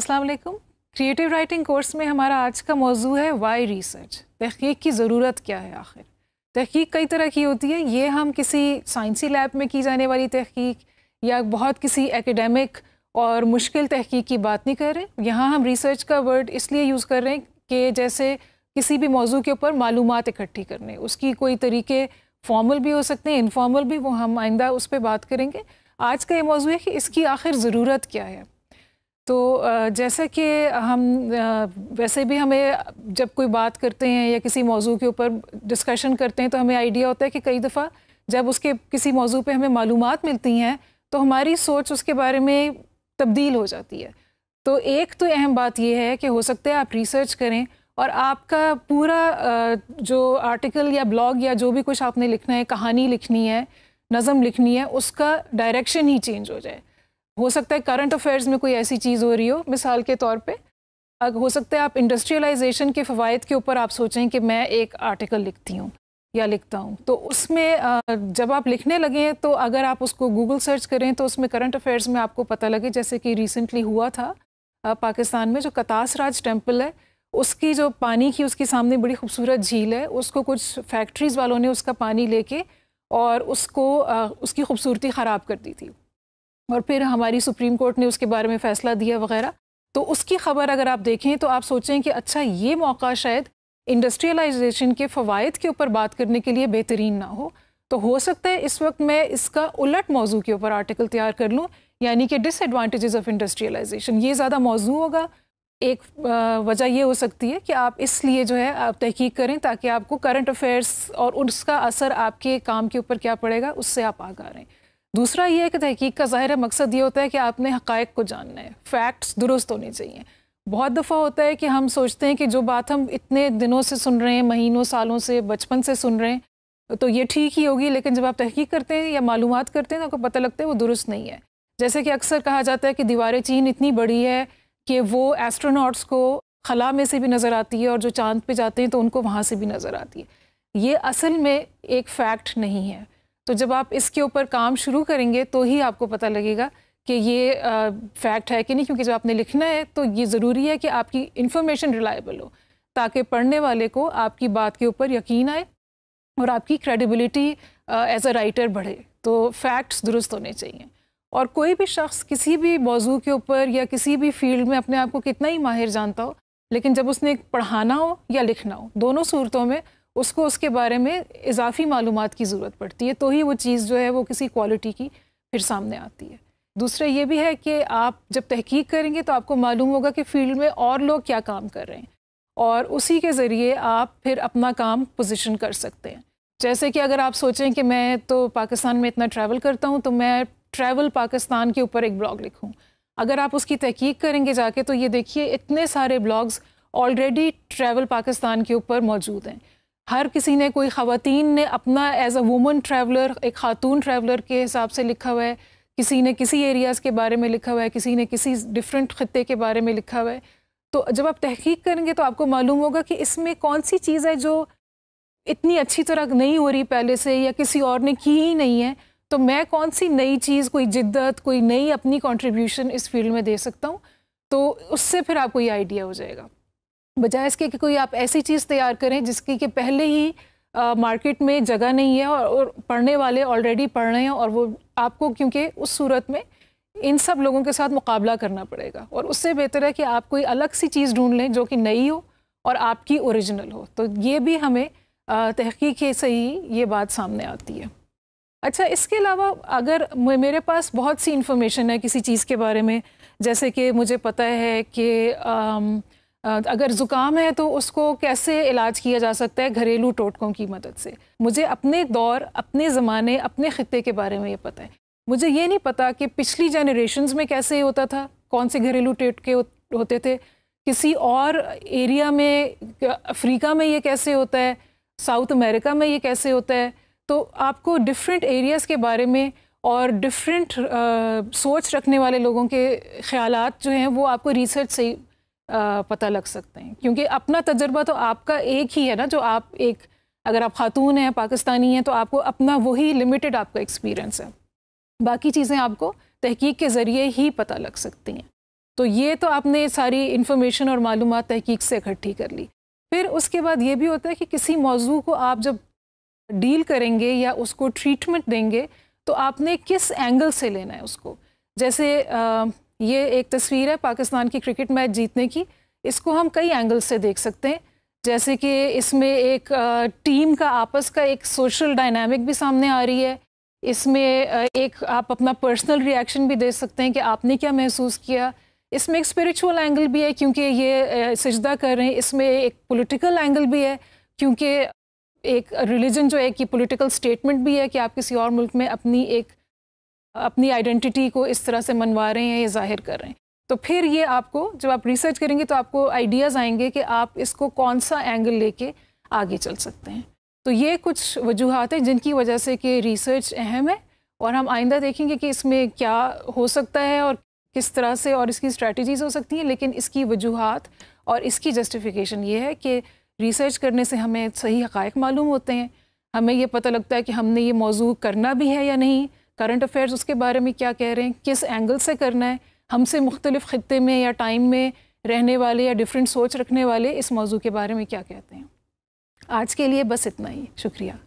अस्सलाम वालेकुम creative writing course में हमारा आज का मौजू है वाई रिसर्च तहकीक की ज़रूरत क्या है आखिर तहकीक कई तरह की होती है ये हम किसी साइंसी लैब में की जाने वाली तहकीक या बहुत किसी एकेडमिक और मुश्किल तहकीक की बात नहीं कर रहे यहाँ हम रिसर्च का वर्ड इसलिए यूज़ कर रहे हैं कि जैसे किसी भी मौजू के ऊपर मालूम इकट्ठी करने उसकी कोई तरीके फॉर्मल भी हो सकते हैं इनफॉर्मल भी वो हम आइंदा उस पर बात करेंगे आज का ये मौजू है कि इसकी आखिर ज़रूरत क्या है तो जैसे कि हम वैसे भी हमें जब कोई बात करते हैं या किसी मौजू के ऊपर डिस्कशन करते हैं तो हमें आइडिया होता है कि कई दफ़ा जब उसके किसी मौजू पे हमें मालूम मिलती हैं तो हमारी सोच उसके बारे में तब्दील हो जाती है तो एक तो अहम बात यह है कि हो सकता है आप रिसर्च करें और आपका पूरा जो आर्टिकल या ब्लॉग या जो भी कुछ आपने लिखना है कहानी लिखनी है नज़म लिखनी है उसका डायरेक्शन ही चेंज हो जाए हो सकता है करंट अफेयर्स में कोई ऐसी चीज़ हो रही हो मिसाल के तौर पे हो सकता है आप इंडस्ट्रियलाइजेशन के फ़वाद के ऊपर आप सोचें कि मैं एक आर्टिकल लिखती हूँ या लिखता हूँ तो उसमें जब आप लिखने लगे तो अगर आप उसको गूगल सर्च करें तो उसमें करंट अफेयर्स में आपको पता लगे जैसे कि रिसेंटली हुआ था पाकिस्तान में जो कतास राज टेम्पल है उसकी जो पानी की उसके सामने बड़ी खूबसूरत झील है उसको कुछ फैक्ट्रीज़ वालों ने उसका पानी लेके और उसको उसकी खूबसूरती ख़राब कर दी थी और फिर हमारी सुप्रीम कोर्ट ने उसके बारे में फ़ैसला दिया वगैरह तो उसकी खबर अगर आप देखें तो आप सोचें कि अच्छा ये मौका शायद इंडस्ट्रियलाइजेशन के फ़वाद के ऊपर बात करने के लिए बेहतरीन ना हो तो हो सकता है इस वक्त मैं इसका उलट मौजू के ऊपर आर्टिकल तैयार कर लूँ यानी कि डिसएडवांटेजेस ऑफ इंडस्ट्रियलाइजेशन ये ज़्यादा मौजू होगा एक वजह यह हो सकती है कि आप इसलिए जो है आप तहकीक करें ताकि आपको करंट अफेयर्स और उसका असर आपके काम के ऊपर क्या पड़ेगा उससे आप आगा रहें दूसरा ये है कि तहकीक का ज़ाहिर मकसद ये होता है कि आपने हक़ को जानना है फैक्ट्स दुरुस्त होने चाहिए बहुत दफ़ा होता है कि हम सोचते हैं कि जो बात हम इतने दिनों से सुन रहे हैं महीनों सालों से बचपन से सुन रहे हैं तो ये ठीक ही होगी लेकिन जब आप तहकीक करते हैं या मालूम करते हैं तो आपको पता लगता है वो दुरुस्त नहीं है जैसे कि अक्सर कहा जाता है कि दीवार चीन इतनी बड़ी है कि वो एस्ट्रोनॉट्स को खला में से भी नज़र आती है और जो चांद पे जाते हैं तो उनको वहाँ से भी नज़र आती है ये असल में एक फैक्ट नहीं है तो जब आप इसके ऊपर काम शुरू करेंगे तो ही आपको पता लगेगा कि ये फैक्ट है कि नहीं क्योंकि जब आपने लिखना है तो ये ज़रूरी है कि आपकी इन्फॉर्मेशन रिलायबल हो ताकि पढ़ने वाले को आपकी बात के ऊपर यकीन आए और आपकी क्रेडिबिलिटी एज अ राइटर बढ़े तो फैक्ट्स दुरुस्त होने चाहिए और कोई भी शख्स किसी भी मौजू के ऊपर या किसी भी फील्ड में अपने आप को कितना ही माहिर जानता हो लेकिन जब उसने पढ़ाना हो या लिखना हो दोनों सूरतों में उसको उसके बारे में इजाफी मालूम की ज़रूरत पड़ती है तो ही वो चीज़ जो है वो किसी क्वालिटी की फिर सामने आती है दूसरा ये भी है कि आप जब तहकीक करेंगे तो आपको मालूम होगा कि फील्ड में और लोग क्या काम कर रहे हैं और उसी के ज़रिए आप फिर अपना काम पोजिशन कर सकते हैं जैसे कि अगर आप सोचें कि मैं तो पाकिस्तान में इतना ट्रैवल करता हूँ तो मैं ट्रैवल पाकिस्तान के ऊपर एक ब्लॉग लिखूँ अगर आप उसकी तहकीक करेंगे जाके तो ये देखिए इतने सारे ब्लॉग्स ऑलरेडी ट्रैवल पाकिस्तान के ऊपर मौजूद हैं हर किसी ने कोई ख़वान ने अपना एज अ वूमन ट्रैवलर एक खातून ट्रैवलर के हिसाब से लिखा हुआ है किसी ने किसी एरियाज़ के बारे में लिखा हुआ है किसी ने किसी डिफरेंट ख़त्े के बारे में लिखा हुआ है तो जब आप तहकीक करेंगे तो आपको मालूम होगा कि इसमें कौन सी चीज़ है जो इतनी अच्छी तरह नहीं हो रही पहले से या किसी और ने की ही नहीं है तो मैं कौन सी नई चीज़ कोई जिद्दत कोई नई अपनी कॉन्ट्रीब्यूशन इस फील्ड में दे सकता हूँ तो उससे फिर आपको ये आइडिया हो जाएगा बजाय इसके कि कोई आप ऐसी चीज़ तैयार करें जिसकी कि पहले ही मार्केट में जगह नहीं है और, और पढ़ने वाले ऑलरेडी पढ़ रहे हैं और वो आपको क्योंकि उस सूरत में इन सब लोगों के साथ मुकाबला करना पड़ेगा और उससे बेहतर है कि आप कोई अलग सी चीज़ ढूंढ लें जो कि नई हो और आपकी ओरिजिनल हो तो ये भी हमें तहकीक से ही ये बात सामने आती है अच्छा इसके अलावा अगर मेरे पास बहुत सी इन्फॉर्मेशन है किसी चीज़ के बारे में जैसे कि मुझे पता है कि अगर ज़ुकाम है तो उसको कैसे इलाज किया जा सकता है घरेलू टोटकों की मदद से मुझे अपने दौर अपने ज़माने अपने ख़त्े के बारे में ये पता है मुझे ये नहीं पता कि पिछली जनरेशन में कैसे होता था कौन से घरेलू टोटके होते थे किसी और एरिया में अफ्रीका में ये कैसे होता है साउथ अमेरिका में ये कैसे होता है तो आपको डिफरेंट एरियाज़ के बारे में और डिफरेंट सोच रखने वाले लोगों के ख्यालात जो हैं वो आपको रिसर्च से पता लग सकते हैं क्योंकि अपना तजर्बा तो आपका एक ही है ना जो आप एक अगर आप खातून हैं पाकिस्तानी हैं तो आपको अपना वही लिमिटेड आपका एक्सपीरियंस है बाकी चीज़ें आपको तहकीक के ज़रिए ही पता लग सकती हैं तो ये तो आपने सारी इन्फॉर्मेशन और मालूम तहकीक से इकट्ठी कर ली फिर उसके बाद ये भी होता है कि किसी मौजू को आप जब डील करेंगे या उसको ट्रीटमेंट देंगे तो आपने किस एंगल से लेना है उसको जैसे आ, ये एक तस्वीर है पाकिस्तान की क्रिकेट मैच जीतने की इसको हम कई एंगल से देख सकते हैं जैसे कि इसमें एक टीम का आपस का एक सोशल डायनामिक भी सामने आ रही है इसमें एक आप अपना पर्सनल रिएक्शन भी दे सकते हैं कि आपने क्या महसूस किया इसमें एक स्पिरिचुअल एंगल भी है क्योंकि ये सजदा कर रहे हैं इसमें एक पॉलिटिकल एंगल भी है क्योंकि एक रिलीजन जो है कि पॉलिटिकल स्टेटमेंट भी है कि आप किसी और मुल्क में अपनी एक अपनी आइडेंटिटी को इस तरह से मनवा रहे हैं या जाहिर कर रहे हैं तो फिर ये आपको जब आप रिसर्च करेंगे तो आपको आइडियाज़ आएंगे कि आप इसको कौन सा एंगल लेके आगे चल सकते हैं तो ये कुछ वजूहत हैं जिनकी वजह से कि रिसर्च अहम है और हम आइंदा देखेंगे कि इसमें क्या हो सकता है और किस तरह से और इसकी स्ट्रेटजीज हो सकती हैं लेकिन इसकी वजूहत और इसकी जस्टिफिकेशन ये है कि रिसर्च करने से हमें सही हक़ मालूम होते हैं हमें ये पता लगता है कि हमने ये मौजू करना भी है या नहीं करंट अफेयर्स उसके बारे में क्या कह रहे हैं किस एंगल से करना है हमसे मुख्तलिफ ख़त्े में या टाइम में रहने वाले या डिफरेंट सोच रखने वाले इस मौजू के बारे में क्या कहते हैं आज के लिए बस इतना ही शुक्रिया